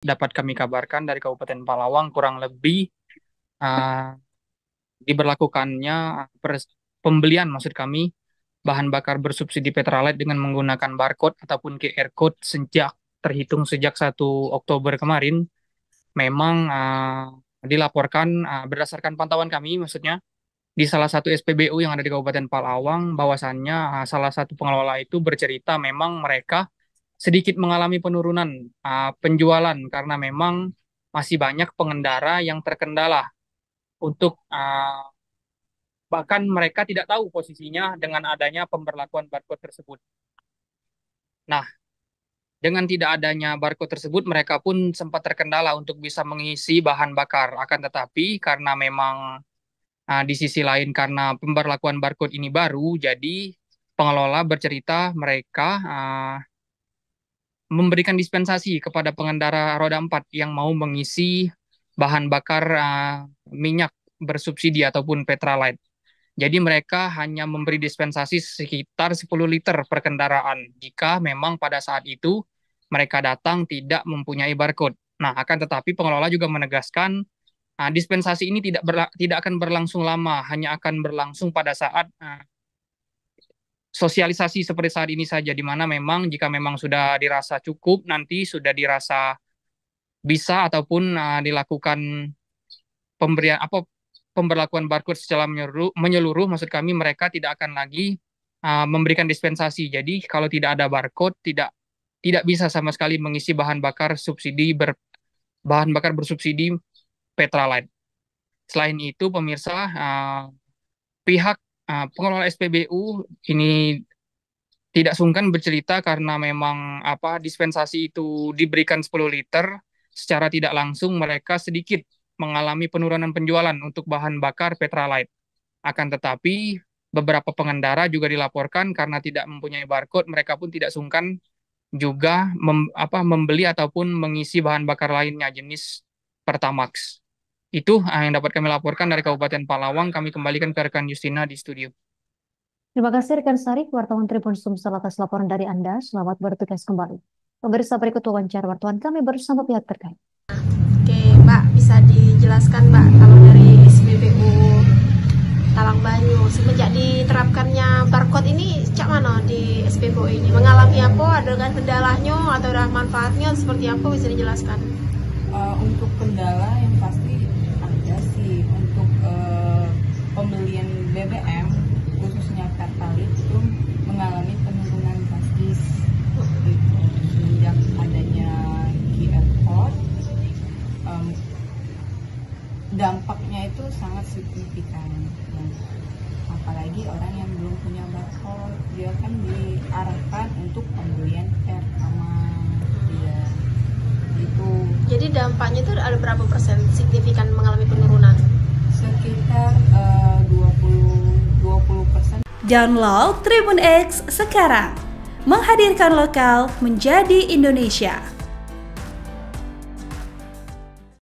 dapat kami kabarkan dari Kabupaten Palawang kurang lebih uh, diberlakukannya pembelian maksud kami bahan bakar bersubsidi petrolet dengan menggunakan barcode ataupun QR code sejak terhitung sejak 1 Oktober kemarin memang uh, dilaporkan uh, berdasarkan pantauan kami maksudnya di salah satu SPBU yang ada di Kabupaten Palawang bahwasannya uh, salah satu pengelola itu bercerita memang mereka sedikit mengalami penurunan uh, penjualan karena memang masih banyak pengendara yang terkendala untuk uh, bahkan mereka tidak tahu posisinya dengan adanya pemberlakuan barcode tersebut. Nah, dengan tidak adanya barcode tersebut, mereka pun sempat terkendala untuk bisa mengisi bahan bakar. Akan tetapi, karena memang uh, di sisi lain karena pemberlakuan barcode ini baru, jadi pengelola bercerita mereka uh, memberikan dispensasi kepada pengendara roda 4 yang mau mengisi bahan bakar uh, minyak bersubsidi ataupun petrolite. Jadi mereka hanya memberi dispensasi sekitar 10 liter per kendaraan jika memang pada saat itu mereka datang tidak mempunyai barcode. Nah, akan tetapi pengelola juga menegaskan uh, dispensasi ini tidak tidak akan berlangsung lama, hanya akan berlangsung pada saat uh, sosialisasi seperti saat ini saja di mana memang jika memang sudah dirasa cukup nanti sudah dirasa bisa ataupun uh, dilakukan pemberian apa pemberlakuan barcode secara menyeluruh, menyeluruh maksud kami mereka tidak akan lagi uh, memberikan dispensasi. Jadi kalau tidak ada barcode tidak tidak bisa sama sekali mengisi bahan bakar subsidi ber, bahan bakar bersubsidi Petralite. Selain itu pemirsa uh, pihak uh, pengelola SPBU ini tidak sungkan bercerita karena memang apa dispensasi itu diberikan 10 liter secara tidak langsung mereka sedikit mengalami penurunan penjualan untuk bahan bakar Petralite. Akan tetapi beberapa pengendara juga dilaporkan karena tidak mempunyai barcode mereka pun tidak sungkan juga mem, apa membeli ataupun mengisi bahan bakar lainnya jenis Pertamax. Itu ah, yang dapat kami laporkan dari Kabupaten Palawang. Kami kembalikan ke rekan Justina di studio. Terima kasih rekan Sarif, wartawan Tribun Sumsel atas laporan dari Anda. Selamat bertugas kembali. Pemirsa berikut wawancara wartawan kami bersama pihak terkait. Oke, Mbak, bisa dijelaskan Mbak kalau dari SPBU Talang Banyu semenjak diterapkannya barcode ini cak mana di SPBU ini mengalami apa ada kan kendalanya atau ada manfaatnya seperti apa bisa dijelaskan? dampaknya itu sangat signifikan apalagi orang yang belum punya barcode dia kan diarahkan untuk pembelian pertama dia itu jadi dampaknya itu ada berapa persen signifikan mengalami penurunan sekitar uh, 20 20 persen download Tribun X sekarang menghadirkan lokal menjadi Indonesia